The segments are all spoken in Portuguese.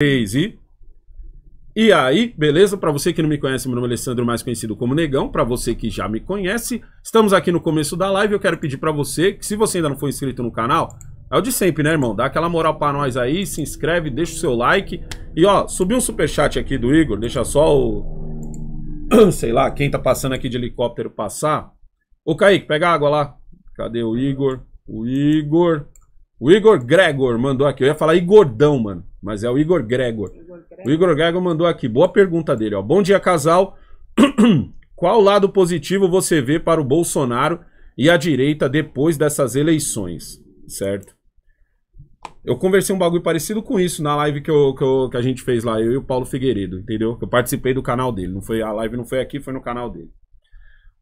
3 e. E aí, beleza? Para você que não me conhece, meu nome é Alessandro, mais conhecido como Negão. Para você que já me conhece, estamos aqui no começo da live. Eu quero pedir para você que, se você ainda não for inscrito no canal, é o de sempre, né, irmão? Dá aquela moral para nós aí, se inscreve, deixa o seu like. E ó, subiu um super chat aqui do Igor. Deixa só o sei lá quem tá passando aqui de helicóptero passar. Ô, Kaique, pega água lá. Cadê o Igor? O Igor. O Igor Gregor mandou aqui. Eu ia falar Igordão, mano. Mas é o Igor Gregor. Igor Gregor. O Igor Gregor mandou aqui. Boa pergunta dele, ó. Bom dia, casal. Qual lado positivo você vê para o Bolsonaro e a direita depois dessas eleições? Certo? Eu conversei um bagulho parecido com isso na live que, eu, que, eu, que a gente fez lá, eu e o Paulo Figueiredo, entendeu? Eu participei do canal dele. Não foi, a live não foi aqui, foi no canal dele.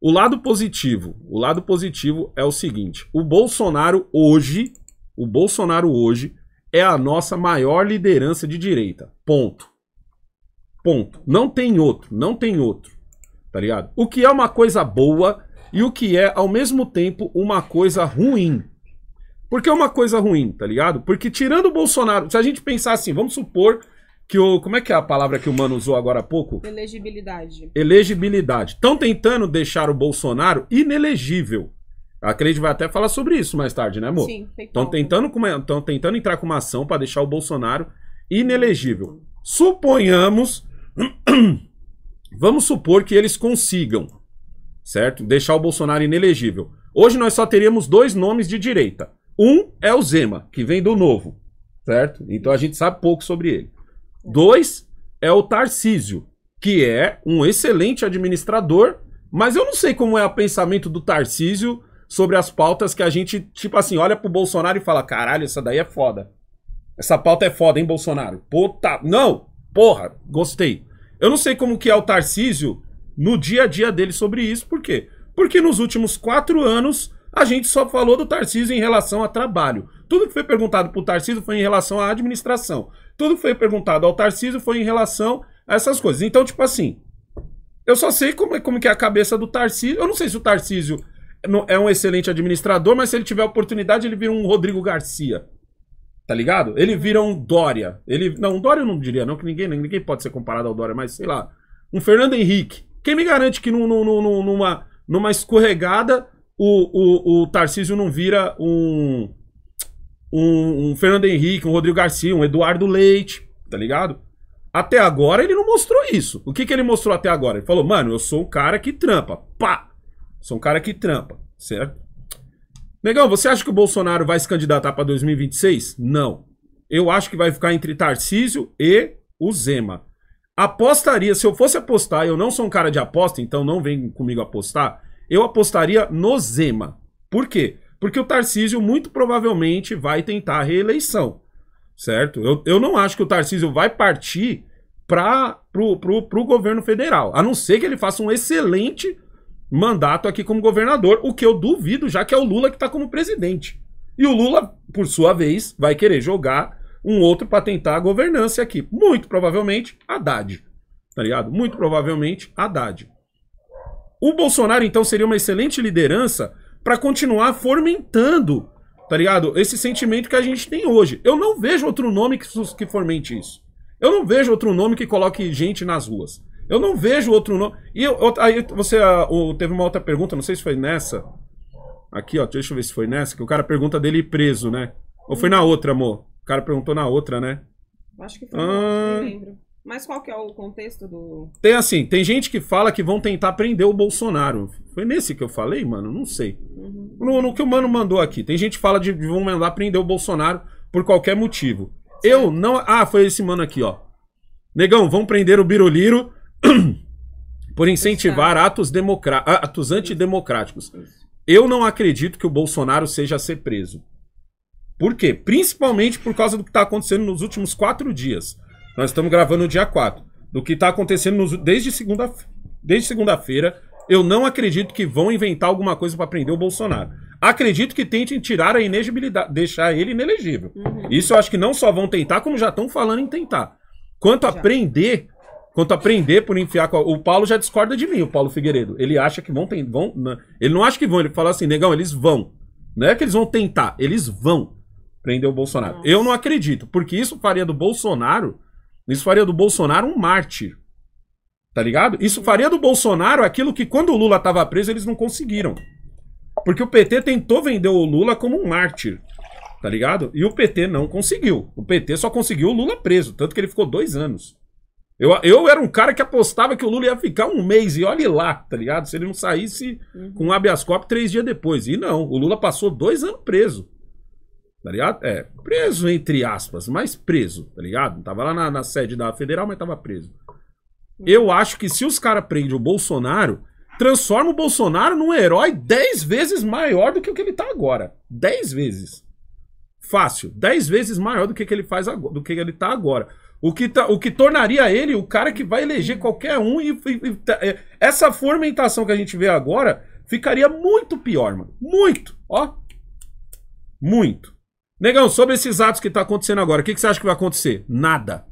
O lado positivo, o lado positivo é o seguinte: o Bolsonaro hoje o Bolsonaro hoje é a nossa maior liderança de direita. Ponto. Ponto. Não tem outro, não tem outro. Tá ligado? O que é uma coisa boa e o que é, ao mesmo tempo, uma coisa ruim. Por que é uma coisa ruim, tá ligado? Porque tirando o Bolsonaro, se a gente pensar assim, vamos supor que o. Como é que é a palavra que o Mano usou agora há pouco? Elegibilidade. Elegibilidade. Estão tentando deixar o Bolsonaro inelegível. A Cleide vai até falar sobre isso mais tarde, né, amor? Sim, tem Estão tentando, tão tentando entrar com uma ação para deixar o Bolsonaro inelegível. Suponhamos. Vamos supor que eles consigam, certo? Deixar o Bolsonaro inelegível. Hoje nós só teríamos dois nomes de direita. Um é o Zema, que vem do novo, certo? Então a gente sabe pouco sobre ele. É. Dois é o Tarcísio, que é um excelente administrador, mas eu não sei como é o pensamento do Tarcísio sobre as pautas que a gente, tipo assim, olha pro Bolsonaro e fala: caralho, essa daí é foda. Essa pauta é foda, hein, Bolsonaro? Puta. Não! Porra, gostei. Eu não sei como que é o Tarcísio no dia a dia dele sobre isso, por quê? Porque nos últimos quatro anos a gente só falou do Tarcísio em relação a trabalho. Tudo que foi perguntado pro Tarcísio foi em relação à administração. Tudo que foi perguntado ao Tarcísio foi em relação a essas coisas. Então, tipo assim, eu só sei como, é, como que é a cabeça do Tarcísio. Eu não sei se o Tarcísio é um excelente administrador, mas se ele tiver oportunidade, ele vira um Rodrigo Garcia. Tá ligado? Ele uhum. vira um Dória. Ele, não, um Dória eu não diria, não, que ninguém, ninguém pode ser comparado ao Dória, mas sei lá. Um Fernando Henrique. Quem me garante que numa, numa escorregada o, o, o Tarcísio não vira um, um, um Fernando Henrique, um Rodrigo Garcia, um Eduardo Leite, tá ligado? Até agora ele não mostrou isso. O que, que ele mostrou até agora? Ele falou, mano, eu sou um cara que trampa. Pá! Sou um cara que trampa, certo? Negão, você acha que o Bolsonaro vai se candidatar para 2026? Não. Eu acho que vai ficar entre Tarcísio e o Zema. Apostaria, se eu fosse apostar, eu não sou um cara de aposta, então não vem comigo apostar. Eu apostaria no Zema. Por quê? Porque o Tarcísio muito provavelmente vai tentar a reeleição, certo? Eu, eu não acho que o Tarcísio vai partir para pro, pro, pro governo federal, a não ser que ele faça um excelente mandato aqui como governador, o que eu duvido, já que é o Lula que está como presidente. E o Lula, por sua vez, vai querer jogar um outro para tentar a governança aqui. Muito provavelmente, Haddad. Tá ligado? Muito provavelmente, Haddad. O Bolsonaro, então, seria uma excelente liderança para continuar fomentando, tá ligado? Esse sentimento que a gente tem hoje. Eu não vejo outro nome que, que fomente isso. Eu não vejo outro nome que coloque gente nas ruas. Eu não vejo outro nome. E eu, aí você eu, ah, teve uma outra pergunta, não sei se foi nessa. Aqui, ó, deixa eu ver se foi nessa, que o cara pergunta dele preso, né? Ou foi na hum. outra, amor? O cara perguntou na outra, né? Acho que foi, ah... não lembro. Mas qual que é o contexto do. Tem assim, tem gente que fala que vão tentar prender o Bolsonaro. Foi nesse que eu falei, mano? Não sei. Uhum. No, no, que o mano mandou aqui. Tem gente que fala de, de vão mandar prender o Bolsonaro por qualquer motivo. Certo. Eu não. Ah, foi esse mano aqui, ó. Negão, vão prender o Biroliro por incentivar atos, atos antidemocráticos. Eu não acredito que o Bolsonaro seja a ser preso. Por quê? Principalmente por causa do que está acontecendo nos últimos quatro dias. Nós estamos gravando o dia 4. Do que está acontecendo nos, desde segunda-feira. Desde segunda eu não acredito que vão inventar alguma coisa para prender o Bolsonaro. Acredito que tentem tirar a inegibilidade, deixar ele inelegível. Uhum. Isso eu acho que não só vão tentar, como já estão falando em tentar. Quanto a já. prender, quanto a prender por enfiar O Paulo já discorda de mim, o Paulo Figueiredo. Ele acha que vão. Tem... vão né? ele não acha que vão, ele fala assim, negão, eles vão. Não é que eles vão tentar, eles vão prender o Bolsonaro. Nossa. Eu não acredito, porque isso faria do Bolsonaro. Isso faria do Bolsonaro um mártir. Tá ligado? Isso faria do Bolsonaro aquilo que quando o Lula tava preso eles não conseguiram. Porque o PT tentou vender o Lula como um mártir. Tá ligado? E o PT não conseguiu. O PT só conseguiu o Lula preso, tanto que ele ficou dois anos. Eu, eu era um cara que apostava que o Lula ia ficar um mês e olhe lá, tá ligado? Se ele não saísse uhum. com habeas corpus três dias depois. E não, o Lula passou dois anos preso. Tá ligado? É, preso entre aspas, mas preso, tá ligado? Tava lá na, na sede da federal, mas tava preso. Eu acho que se os caras prendem o Bolsonaro, transforma o Bolsonaro num herói dez vezes maior do que o que ele tá agora. Dez vezes. Fácil. 10 vezes maior do que, que ele faz agora, do que ele está agora. O que, tá, o que tornaria ele o cara que vai eleger qualquer um e, e, e, tá, é, essa fomentação que a gente vê agora ficaria muito pior, mano. Muito, ó. Muito. Negão, sobre esses atos que tá acontecendo agora, o que, que você acha que vai acontecer? Nada.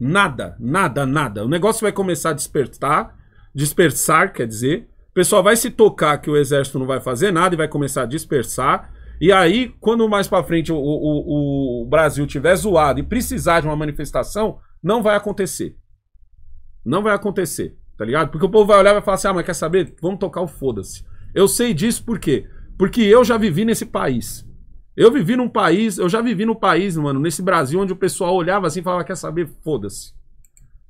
Nada, nada, nada. O negócio vai começar a despertar, dispersar, quer dizer. O pessoal vai se tocar que o exército não vai fazer nada e vai começar a dispersar. E aí, quando mais para frente o, o, o Brasil tiver zoado e precisar de uma manifestação, não vai acontecer. Não vai acontecer, tá ligado? Porque o povo vai olhar e vai falar assim: ah, mas quer saber? Vamos tocar o foda-se. Eu sei disso por quê? Porque eu já vivi nesse país. Eu vivi num país, eu já vivi num país, mano, nesse Brasil, onde o pessoal olhava assim e falava: quer saber? Foda-se.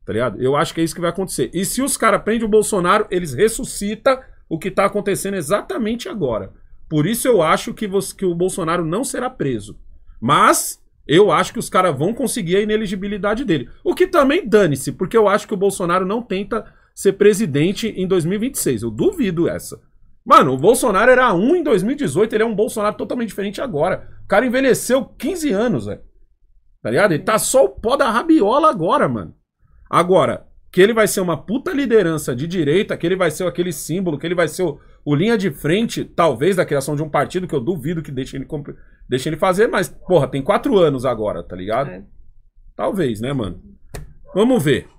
Tá ligado? Eu acho que é isso que vai acontecer. E se os caras prendem o Bolsonaro, eles ressuscitam o que tá acontecendo exatamente agora. Por isso eu acho que, você, que o Bolsonaro não será preso. Mas eu acho que os caras vão conseguir a ineligibilidade dele. O que também dane-se, porque eu acho que o Bolsonaro não tenta ser presidente em 2026. Eu duvido essa. Mano, o Bolsonaro era um em 2018, ele é um Bolsonaro totalmente diferente agora. O cara envelheceu 15 anos, velho. Tá ligado? Ele tá só o pó da rabiola agora, mano. Agora, que ele vai ser uma puta liderança de direita, que ele vai ser aquele símbolo, que ele vai ser o, o linha de frente, talvez, da criação de um partido, que eu duvido que deixe ele, deixe ele fazer, mas, porra, tem quatro anos agora, tá ligado? É. Talvez, né, mano? Vamos ver.